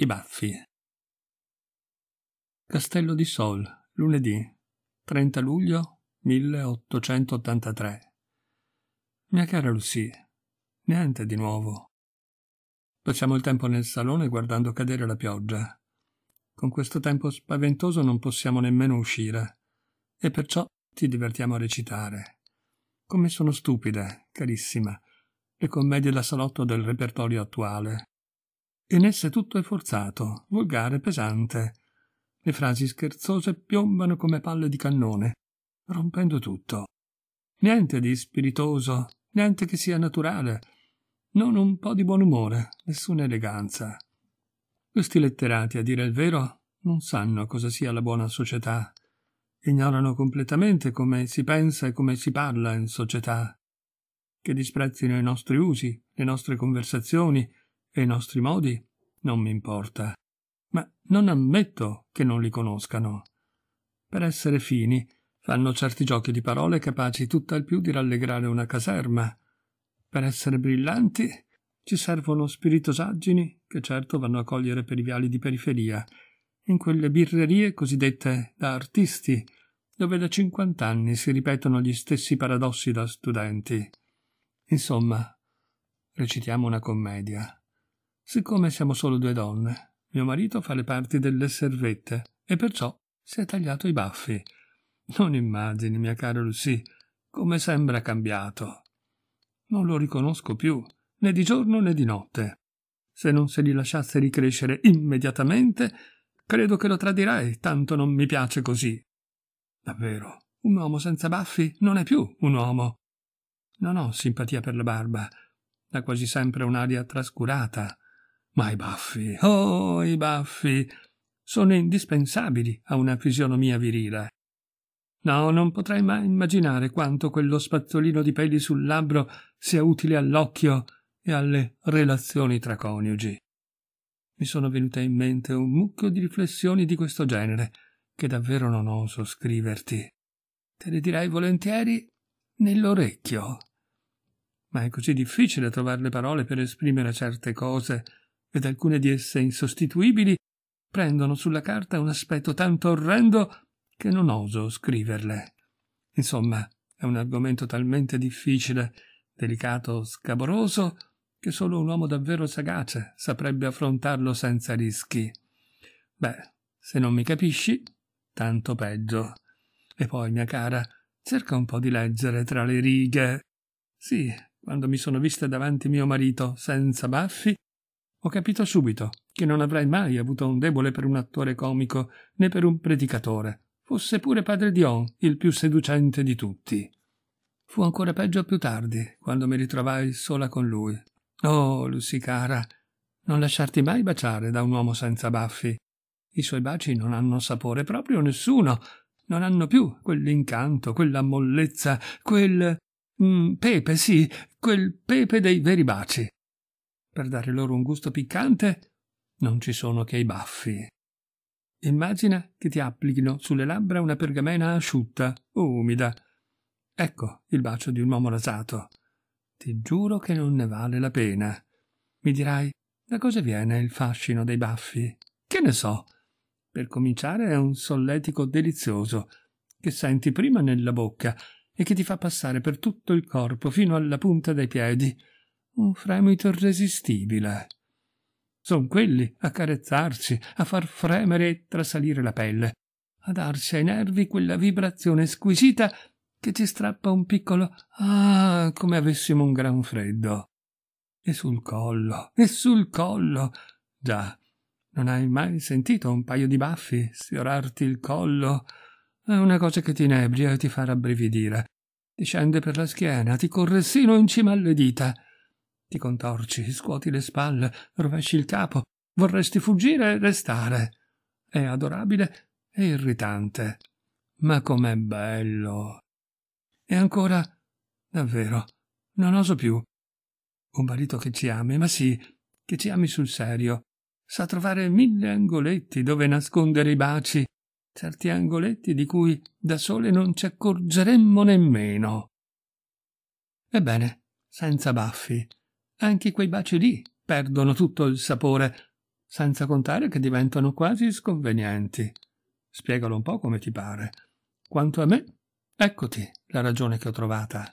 I baffi. Castello di Sol, lunedì 30 luglio 1883. Mia cara Lucie, niente di nuovo. Passiamo il tempo nel salone guardando cadere la pioggia. Con questo tempo spaventoso non possiamo nemmeno uscire, e perciò ci divertiamo a recitare. Come sono stupide, carissima, le commedie da salotto del repertorio attuale in esse tutto è forzato, volgare, pesante. Le frasi scherzose piombano come palle di cannone, rompendo tutto. Niente di spiritoso, niente che sia naturale, non un po' di buon umore, nessuna eleganza. Questi letterati, a dire il vero, non sanno cosa sia la buona società. Ignorano completamente come si pensa e come si parla in società. Che disprezzino i nostri usi, le nostre conversazioni, e i nostri modi non mi importa, ma non ammetto che non li conoscano. Per essere fini, fanno certi giochi di parole capaci tutt'al più di rallegrare una caserma. Per essere brillanti, ci servono spiritosaggini che certo vanno a cogliere per i viali di periferia, in quelle birrerie cosiddette da artisti, dove da cinquant'anni si ripetono gli stessi paradossi da studenti. Insomma, recitiamo una commedia. Siccome siamo solo due donne, mio marito fa le parti delle servette e perciò si è tagliato i baffi. Non immagini, mia cara Lucy, come sembra cambiato. Non lo riconosco più, né di giorno né di notte. Se non se li lasciasse ricrescere immediatamente, credo che lo tradirei, tanto non mi piace così. Davvero, un uomo senza baffi non è più un uomo. Non ho simpatia per la barba, dà quasi sempre un'aria trascurata. Ma i baffi, oh, i baffi, sono indispensabili a una fisionomia virile. No, non potrei mai immaginare quanto quello spazzolino di peli sul labbro sia utile all'occhio e alle relazioni tra coniugi. Mi sono venute in mente un mucchio di riflessioni di questo genere, che davvero non oso scriverti. Te le direi volentieri nell'orecchio. Ma è così difficile trovare le parole per esprimere certe cose ed alcune di esse insostituibili, prendono sulla carta un aspetto tanto orrendo che non oso scriverle. Insomma, è un argomento talmente difficile, delicato, scabroso, che solo un uomo davvero sagace saprebbe affrontarlo senza rischi. Beh, se non mi capisci, tanto peggio. E poi, mia cara, cerca un po' di leggere tra le righe. Sì, quando mi sono vista davanti mio marito senza baffi, ho capito subito che non avrei mai avuto un debole per un attore comico né per un predicatore, fosse pure padre Dion il più seducente di tutti. Fu ancora peggio più tardi, quando mi ritrovai sola con lui. Oh, Lucy cara, non lasciarti mai baciare da un uomo senza baffi. I suoi baci non hanno sapore proprio nessuno, non hanno più quell'incanto, quella mollezza, quel... Mm, pepe, sì, quel pepe dei veri baci per dare loro un gusto piccante, non ci sono che i baffi. Immagina che ti applichino sulle labbra una pergamena asciutta o umida. Ecco il bacio di un uomo rasato. Ti giuro che non ne vale la pena. Mi dirai, da cosa viene il fascino dei baffi? Che ne so? Per cominciare è un solletico delizioso, che senti prima nella bocca e che ti fa passare per tutto il corpo fino alla punta dei piedi un fremito irresistibile. Son quelli a carezzarci, a far fremere e trasalire la pelle, a darci ai nervi quella vibrazione squisita che ci strappa un piccolo ah come avessimo un gran freddo. E sul collo, e sul collo. Già, non hai mai sentito un paio di baffi sfiorarti il collo? È una cosa che ti inebria e ti fa rabbrividire. Ti scende per la schiena, ti corre sino in cima alle dita. Ti contorci, scuoti le spalle, rovesci il capo, vorresti fuggire e restare. È adorabile e irritante. Ma com'è bello! E ancora, davvero, non oso più. Un marito che ci ami, ma sì, che ci ami sul serio. Sa trovare mille angoletti dove nascondere i baci, certi angoletti di cui da sole non ci accorgeremmo nemmeno. Ebbene, senza baffi, anche quei baci lì perdono tutto il sapore, senza contare che diventano quasi sconvenienti. Spiegalo un po' come ti pare. Quanto a me, eccoti la ragione che ho trovata.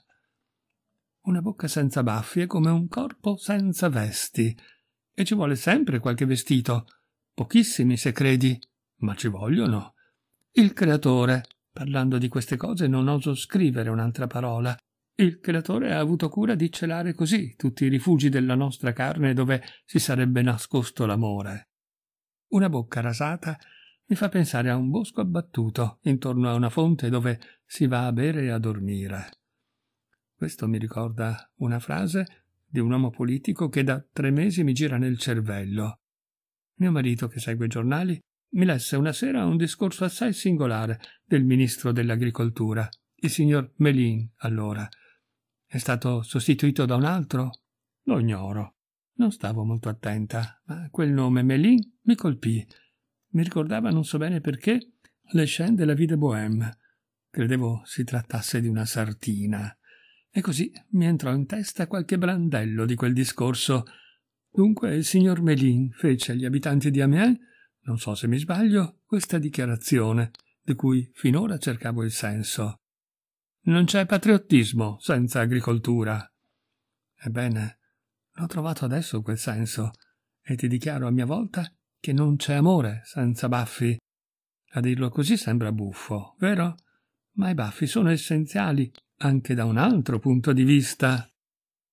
Una bocca senza baffi è come un corpo senza vesti, e ci vuole sempre qualche vestito, pochissimi se credi, ma ci vogliono. Il creatore, parlando di queste cose, non oso scrivere un'altra parola, il creatore ha avuto cura di celare così tutti i rifugi della nostra carne dove si sarebbe nascosto l'amore. Una bocca rasata mi fa pensare a un bosco abbattuto intorno a una fonte dove si va a bere e a dormire. Questo mi ricorda una frase di un uomo politico che da tre mesi mi gira nel cervello. Mio marito, che segue i giornali, mi lesse una sera un discorso assai singolare del ministro dell'agricoltura, il signor Melin, allora, è stato sostituito da un altro? Lo ignoro. Non stavo molto attenta, ma quel nome Melin mi colpì. Mi ricordava non so bene perché le scene della Vide Bohème. Credevo si trattasse di una sartina. E così mi entrò in testa qualche brandello di quel discorso. Dunque il signor Melin fece agli abitanti di Amiens, non so se mi sbaglio, questa dichiarazione, di cui finora cercavo il senso. Non c'è patriottismo senza agricoltura. Ebbene, l'ho trovato adesso quel senso, e ti dichiaro a mia volta che non c'è amore senza baffi. A dirlo così sembra buffo, vero? Ma i baffi sono essenziali anche da un altro punto di vista.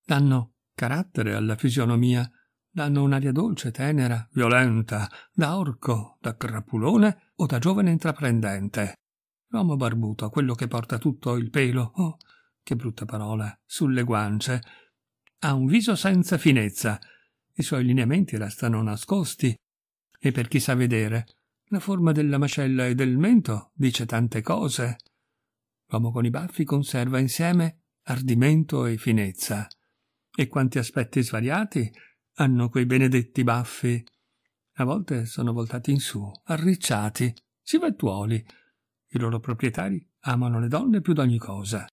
Danno carattere alla fisionomia, danno un'aria dolce, tenera, violenta, da orco, da crapulone o da giovane intraprendente l'uomo barbuto, quello che porta tutto il pelo, oh, che brutta parola, sulle guance, ha un viso senza finezza, i suoi lineamenti restano nascosti, e per chi sa vedere, la forma della mascella e del mento dice tante cose. L'uomo con i baffi conserva insieme ardimento e finezza. E quanti aspetti svariati hanno quei benedetti baffi. A volte sono voltati in su, arricciati, civettuoli, i loro proprietari amano le donne più d'ogni cosa.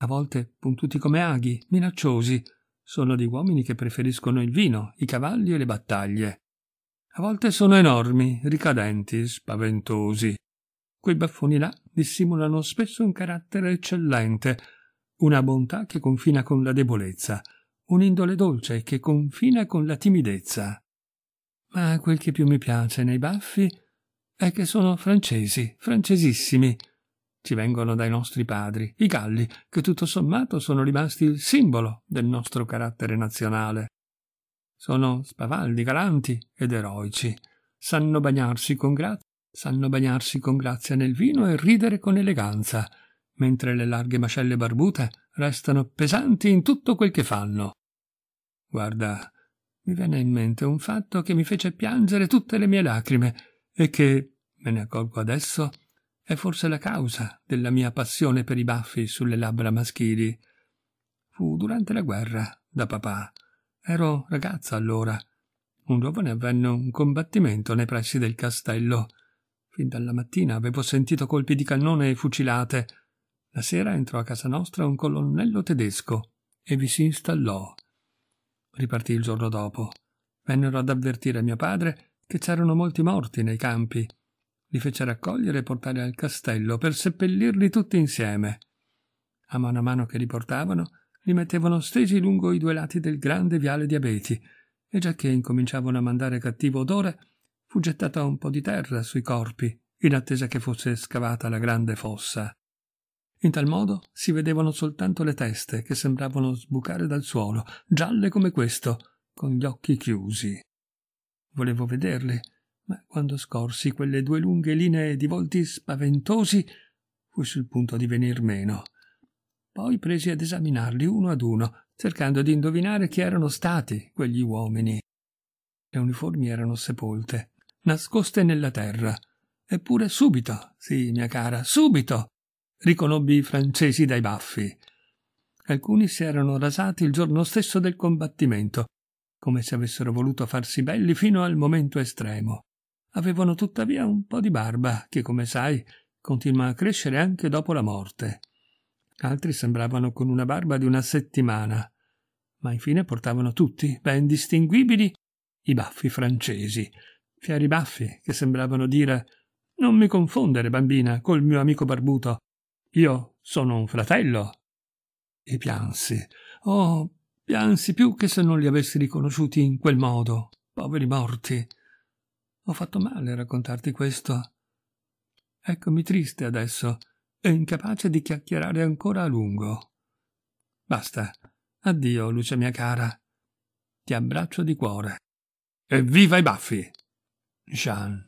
A volte puntuti come aghi, minacciosi, sono di uomini che preferiscono il vino, i cavalli e le battaglie. A volte sono enormi, ricadenti, spaventosi. Quei baffoni là dissimulano spesso un carattere eccellente, una bontà che confina con la debolezza, un'indole dolce che confina con la timidezza. Ma quel che più mi piace nei baffi è è che sono francesi, francesissimi. Ci vengono dai nostri padri, i Galli, che tutto sommato sono rimasti il simbolo del nostro carattere nazionale. Sono spavaldi, galanti ed eroici. Sanno bagnarsi con grazia, sanno bagnarsi con grazia nel vino e ridere con eleganza, mentre le larghe mascelle barbute restano pesanti in tutto quel che fanno. Guarda, mi venne in mente un fatto che mi fece piangere tutte le mie lacrime e che, me ne accorgo adesso, è forse la causa della mia passione per i baffi sulle labbra maschili. Fu durante la guerra, da papà. Ero ragazza allora. Un giovane avvenne un combattimento nei pressi del castello. Fin dalla mattina avevo sentito colpi di cannone e fucilate. La sera entrò a casa nostra un colonnello tedesco e vi si installò. Ripartì il giorno dopo. Vennero ad avvertire mio padre che c'erano molti morti nei campi. Li fece raccogliere e portare al castello per seppellirli tutti insieme. A mano a mano che li portavano, li mettevano stesi lungo i due lati del grande viale di abeti, e giacché incominciavano a mandare cattivo odore, fu gettata un po di terra sui corpi, in attesa che fosse scavata la grande fossa. In tal modo si vedevano soltanto le teste che sembravano sbucare dal suolo, gialle come questo, con gli occhi chiusi. Volevo vederli, ma quando scorsi quelle due lunghe linee di volti spaventosi, fui sul punto di venir meno. Poi presi ad esaminarli uno ad uno, cercando di indovinare chi erano stati quegli uomini. Le uniformi erano sepolte, nascoste nella terra. Eppure subito, sì, mia cara, subito, riconobbi i francesi dai baffi. Alcuni si erano rasati il giorno stesso del combattimento come se avessero voluto farsi belli fino al momento estremo. Avevano tuttavia un po' di barba, che come sai continua a crescere anche dopo la morte. Altri sembravano con una barba di una settimana, ma infine portavano tutti, ben distinguibili, i baffi francesi, fieri baffi che sembravano dire Non mi confondere, bambina, col mio amico barbuto. Io sono un fratello. E piansi. Oh, Piansi più che se non li avessi riconosciuti in quel modo. Poveri morti. Ho fatto male a raccontarti questo. Eccomi triste adesso e incapace di chiacchierare ancora a lungo. Basta. Addio, luce mia cara. Ti abbraccio di cuore. Evviva i baffi! Jean.